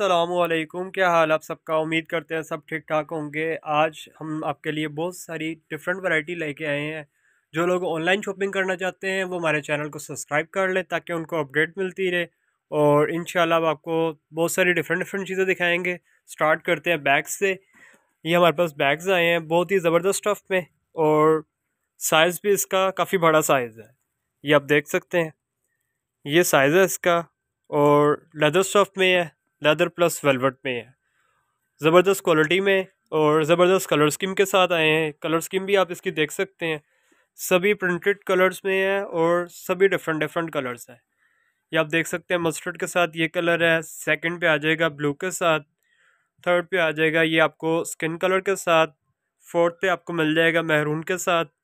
असलकुम क्या हाल आप सबका उम्मीद करते हैं सब ठीक ठाक होंगे आज हम आपके लिए बहुत सारी डिफरेंट वैरायटी लेके आए हैं जो लोग ऑनलाइन शॉपिंग करना चाहते हैं वो हमारे चैनल को सब्सक्राइब कर लें ताकि उनको अपडेट मिलती रहे और इन आपको बहुत सारी डिफरेंट डिफरेंट चीज़ें दिखाएँगे स्टार्ट करते हैं बैग्स से ये हमारे पास बैग्स आए हैं बहुत ही ज़बरदस्त स्टफ़ में और साइज़ भी इसका काफ़ी बड़ा साइज़ है ये आप देख सकते हैं ये साइज़ है इसका और लेदर स्टफ़ में है लेदर प्लस वेलवेट में है ज़बरदस्त क्वालिटी में और ज़बरदस्त कलर स्कीम के साथ आए हैं कलर स्कीम भी आप इसकी देख सकते हैं सभी प्रिंटेड कलर्स में है और सभी डिफरेंट डिफरेंट कलर्स हैं ये आप देख सकते हैं मस्टर्ड के साथ ये कलर है सेकंड पे आ जाएगा ब्लू के साथ थर्ड पे आ जाएगा ये आपको स्किन कलर के साथ फोर्थ पे आपको मिल जाएगा महरून के साथ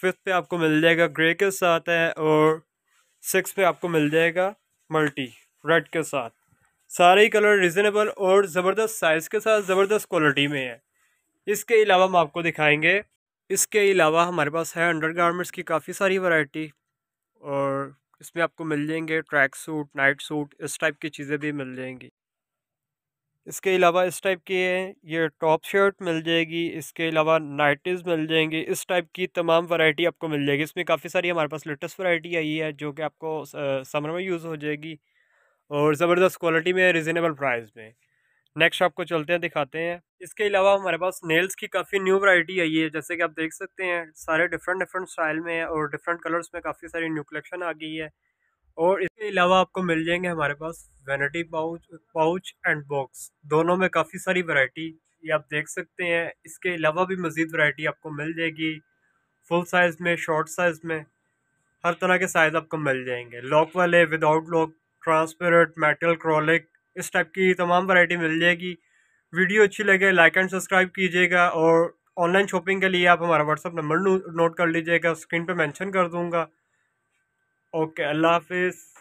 फिफ्थ पे आपको मिल जाएगा ग्रे के साथ है और सिक्स पे आपको मिल जाएगा मल्टी रेड के साथ सारे ही कलर रिजनेबल और ज़बरदस्त साइज़ के साथ ज़बरदस्त क्वालिटी में है इसके अलावा हम आपको दिखाएंगे इसके अलावा हमारे पास है अंडर की काफ़ी सारी वैरायटी और इसमें आपको मिल जाएंगे ट्रैक सूट नाइट सूट इस टाइप की चीज़ें भी मिल जाएंगी इसके अलावा इस टाइप की है ये टॉप शर्ट मिल जाएगी इसके अलावा नाइटीज़ मिल जाएंगी इस टाइप की तमाम वैरायटी आपको मिल जाएगी इसमें काफ़ी सारी हमारे पास लेटेस्ट वैरायटी आई है जो कि आपको समर में यूज़ हो जाएगी और ज़बरदस्त क्वालिटी में रिजनेबल प्राइस में नेक्स्ट आपको चलते हैं दिखाते हैं इसके अलावा हमारे पास नेल्स की काफ़ी न्यू वैरायटी आई है जैसे कि आप देख सकते हैं सारे डिफरेंट डिफरेंट स्टाइल में है और डिफरेंट कलर्स में काफ़ी सारी न्यू कलेक्शन आ गई है और इसके अलावा आपको मिल जाएंगे हमारे पास vanity pouch pouch and box दोनों में काफ़ी सारी वरायटी ये आप देख सकते हैं इसके अलावा भी मज़ीद वरायटी आपको मिल जाएगी फुल साइज़ में शॉर्ट साइज़ में हर तरह के साइज़ आपको मिल जाएंगे लॉक वाले without lock transparent metal acrylic इस टाइप की तमाम वैरायटी मिल जाएगी वीडियो अच्छी लगे लाइक एंड सब्सक्राइब कीजिएगा और ऑनलाइन शॉपिंग के लिए आप हमारा व्हाट्सअप नंबर नोट कर लीजिएगा स्क्रीन पर मैंशन कर दूँगा ओके अल्लाह हाफिज़